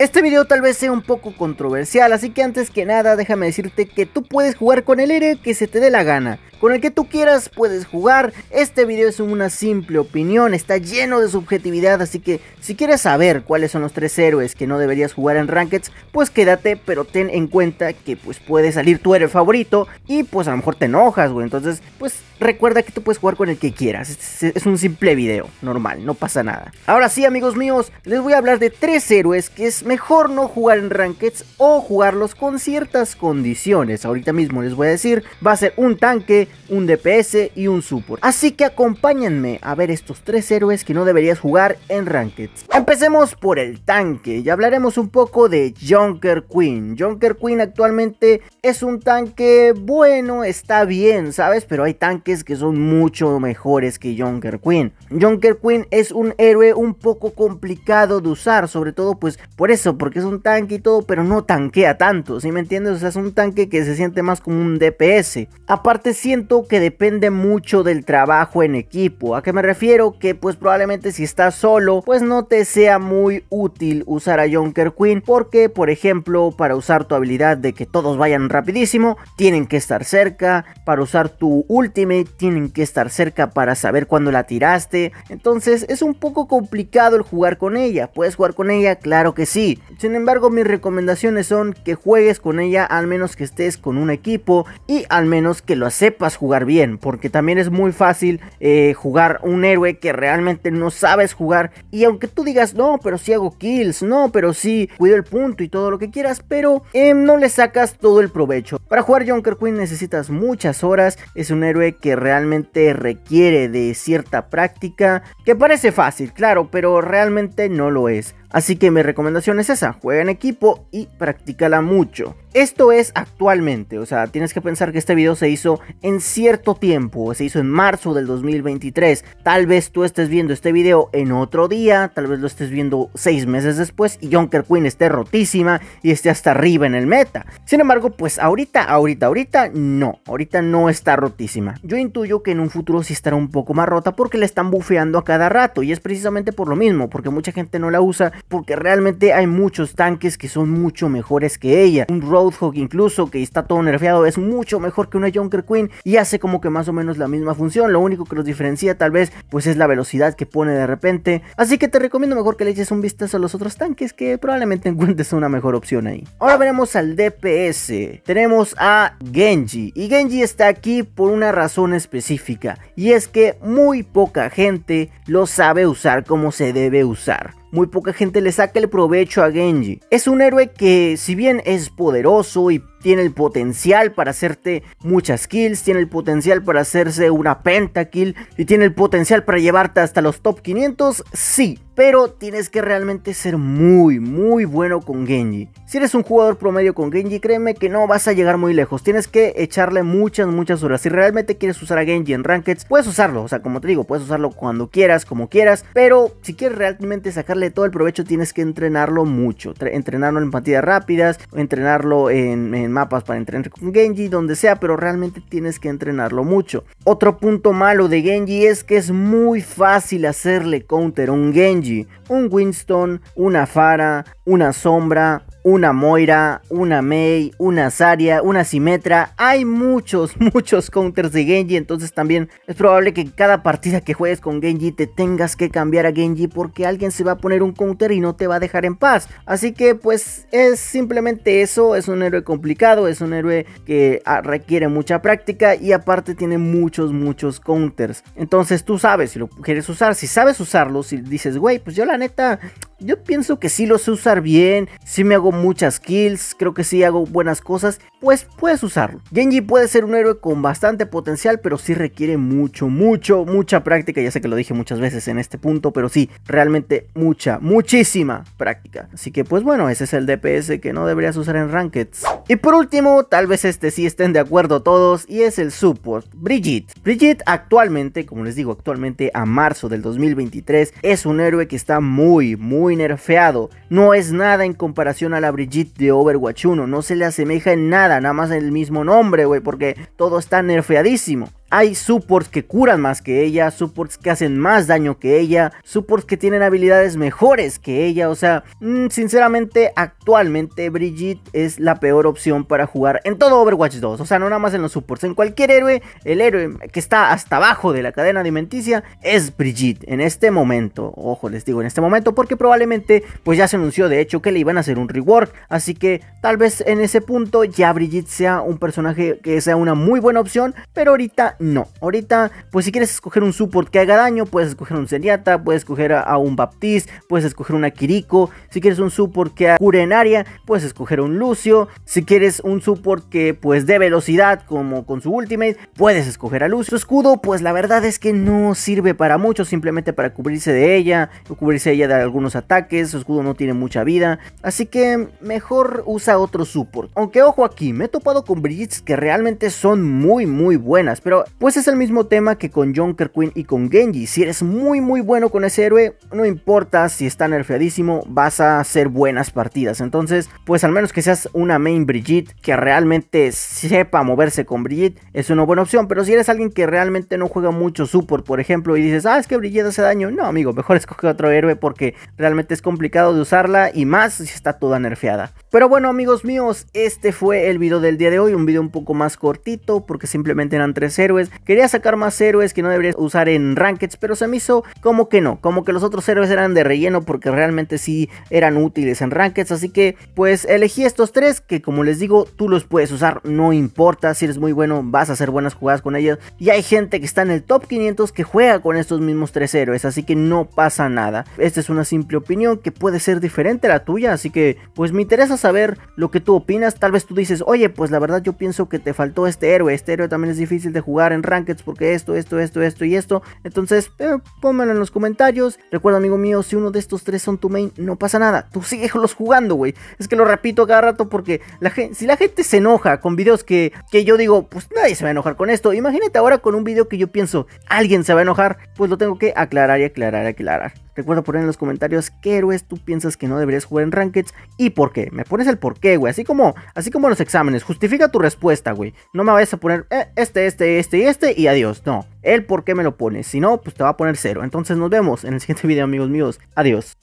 Este video tal vez sea un poco controversial, así que antes que nada déjame decirte que tú puedes jugar con el héroe que se te dé la gana. Con el que tú quieras puedes jugar, este video es una simple opinión, está lleno de subjetividad, así que si quieres saber cuáles son los tres héroes que no deberías jugar en Rankeds, pues quédate, pero ten en cuenta que pues puede salir tu héroe favorito y pues a lo mejor te enojas, güey, entonces pues recuerda que tú puedes jugar con el que quieras, es un simple video, normal, no pasa nada. Ahora sí amigos míos, les voy a hablar de tres héroes que es mejor no jugar en rankets o jugarlos con ciertas condiciones. Ahorita mismo les voy a decir, va a ser un tanque, un DPS y un support. Así que acompáñenme a ver estos tres héroes que no deberías jugar en rankets. Empecemos por el tanque y hablaremos un poco de Junker Queen. Junker Queen actualmente es un tanque bueno, está bien, ¿sabes? Pero hay tanques que son mucho mejores que Junker Queen. Junker Queen es un héroe un poco complicado de usar, sobre todo pues por porque es un tanque y todo, pero no tanquea tanto, ¿sí me entiendes? O sea, es un tanque que se siente más como un DPS. Aparte siento que depende mucho del trabajo en equipo. ¿A qué me refiero? Que pues probablemente si estás solo, pues no te sea muy útil usar a Junker Queen, porque por ejemplo, para usar tu habilidad de que todos vayan rapidísimo, tienen que estar cerca, para usar tu ultimate tienen que estar cerca para saber cuándo la tiraste. Entonces, es un poco complicado el jugar con ella. ¿Puedes jugar con ella? Claro que sí sin embargo, mis recomendaciones son que juegues con ella al menos que estés con un equipo y al menos que lo sepas jugar bien, porque también es muy fácil eh, jugar un héroe que realmente no sabes jugar y aunque tú digas, no, pero si hago kills, no, pero si sí cuido el punto y todo lo que quieras, pero em, no le sacas todo el provecho. Para jugar Junker Queen necesitas muchas horas, es un héroe que realmente requiere de cierta práctica, que parece fácil, claro, pero realmente no lo es. Así que mi recomendación es esa, juega en equipo y practícala mucho. Esto es actualmente, o sea, tienes que pensar que este video se hizo en cierto tiempo, se hizo en marzo del 2023. Tal vez tú estés viendo este video en otro día, tal vez lo estés viendo seis meses después y Jonker Queen esté rotísima y esté hasta arriba en el meta. Sin embargo, pues ahorita, ahorita, ahorita no, ahorita no está rotísima. Yo intuyo que en un futuro sí estará un poco más rota porque la están bufeando a cada rato y es precisamente por lo mismo, porque mucha gente no la usa, porque realmente hay muchos tanques que son mucho mejores que ella. Un Roadhog incluso, que está todo nerfeado, es mucho mejor que una Junker Queen y hace como que más o menos la misma función. Lo único que los diferencia tal vez pues es la velocidad que pone de repente. Así que te recomiendo mejor que le eches un vistazo a los otros tanques que probablemente encuentres una mejor opción ahí. Ahora veremos al DPS. Tenemos a Genji y Genji está aquí por una razón específica y es que muy poca gente lo sabe usar como se debe usar muy poca gente le saca el provecho a Genji. Es un héroe que, si bien es poderoso y tiene el potencial para hacerte muchas kills, tiene el potencial para hacerse una pentakill y tiene el potencial para llevarte hasta los top 500, sí, pero tienes que realmente ser muy, muy bueno con Genji. Si eres un jugador promedio con Genji, créeme que no vas a llegar muy lejos. Tienes que echarle muchas, muchas horas. Si realmente quieres usar a Genji en Rankeds, puedes usarlo. O sea, como te digo, puedes usarlo cuando quieras, como quieras. Pero si quieres realmente sacarle todo el provecho, tienes que entrenarlo mucho. Entrenarlo en partidas rápidas, entrenarlo en mapas para entrenar con Genji, donde sea, pero realmente tienes que entrenarlo mucho. Otro punto malo de Genji es que es muy fácil hacerle counter a un Genji, un Winston, una Fara, una Sombra, una Moira, una Mei, una Saria, una Simetra. Hay muchos, muchos counters de Genji. Entonces también es probable que cada partida que juegues con Genji te tengas que cambiar a Genji porque alguien se va a poner un counter y no te va a dejar en paz. Así que pues es simplemente eso. Es un héroe complicado es un héroe que ah, requiere mucha práctica y aparte tiene muchos, muchos counters. Entonces tú sabes si lo quieres usar, si sabes usarlo, si dices, güey, pues yo la neta, yo pienso que sí lo sé usar bien, si me hago muchas kills, creo que sí hago buenas cosas, pues puedes usarlo. Genji puede ser un héroe con bastante potencial, pero sí requiere mucho, mucho, mucha práctica. Ya sé que lo dije muchas veces en este punto, pero sí, realmente mucha, muchísima práctica. Así que pues bueno, ese es el DPS que no deberías usar en ranked Y pues por último, tal vez este sí estén de acuerdo todos y es el support, Brigitte. Brigitte actualmente, como les digo, actualmente a marzo del 2023 es un héroe que está muy, muy nerfeado. No es nada en comparación a la Brigitte de Overwatch 1, no se le asemeja en nada, nada más el mismo nombre, güey, porque todo está nerfeadísimo. Hay supports que curan más que ella, supports que hacen más daño que ella, supports que tienen habilidades mejores que ella. O sea, mm, sinceramente, actualmente Brigitte es la peor opción para jugar en todo Overwatch 2. O sea, no nada más en los supports. En cualquier héroe, el héroe que está hasta abajo de la cadena alimenticia es Brigitte en este momento. Ojo, les digo en este momento porque probablemente pues ya se anunció de hecho que le iban a hacer un rework. Así que tal vez en ese punto ya Brigitte sea un personaje que sea una muy buena opción. Pero ahorita no. Ahorita, pues si quieres escoger un support que haga daño, puedes escoger un Zenyatta, puedes escoger a, un Baptiste, puedes escoger un Kiriko. Si quieres un support que cure en área, puedes escoger un Lucio. Si quieres un support que pues dé velocidad, como con su ultimate, puedes escoger a Lucio. Su escudo, pues la verdad es que no sirve para mucho, simplemente para cubrirse de ella, o cubrirse ella de algunos ataques. Su escudo no tiene mucha vida, así que mejor usa otro support. Aunque ojo aquí, me he topado con Brigitte que realmente son muy muy buenas, pero pues es el mismo tema que con Junker Queen y con Genji. Si eres muy muy bueno con ese héroe, no importa si está nerfeadísimo, vas a hacer buenas partidas. Entonces, pues al menos que seas una main Brigitte que realmente sepa moverse con Brigitte, es una buena opción. Pero si eres alguien que realmente no juega mucho support, por ejemplo, y dices, ah, es que Brigitte hace daño, no, amigo, mejor escoge otro héroe porque realmente es complicado de usarla y más si está toda nerfeada. Pero bueno, amigos míos, este fue el video del día de hoy, un video un poco más cortito porque simplemente eran tres héroes Quería sacar más héroes que no deberías usar en rankeds, pero se me hizo como que no, como que los otros héroes eran de relleno porque realmente sí eran útiles en rankeds. Así que pues elegí estos tres que como les digo tú los puedes usar, no importa si eres muy bueno, vas a hacer buenas jugadas con ellos. Y hay gente que está en el top 500 que juega con estos mismos tres héroes, así que no pasa nada. Esta es una simple opinión que puede ser diferente a la tuya, así que pues me interesa saber lo que tú opinas. Tal vez tú dices, oye, pues la verdad yo pienso que te faltó este héroe, este héroe también es difícil de jugar en Rankeds porque esto, esto, esto, esto y esto. Entonces, eh, pónganlo en los comentarios. Recuerda, amigo mío, si uno de estos tres son tu main, no pasa nada. Tú los jugando, güey. Es que lo repito cada rato porque la gente, si la gente se enoja con videos que, que yo digo, pues nadie se va a enojar con esto. Imagínate ahora con un video que yo pienso, alguien se va a enojar, pues lo tengo que aclarar y aclarar y aclarar. Recuerda poner en los comentarios qué héroes tú piensas que no deberías jugar en Rankeds y por qué. Me pones el por qué, güey. Así como, así como los exámenes. Justifica tu respuesta, güey. No me vayas a poner eh, este, este, este este y adiós. No, él por qué me lo pone Si no, pues te va a poner cero. Entonces nos vemos en el siguiente video, amigos míos. Adiós.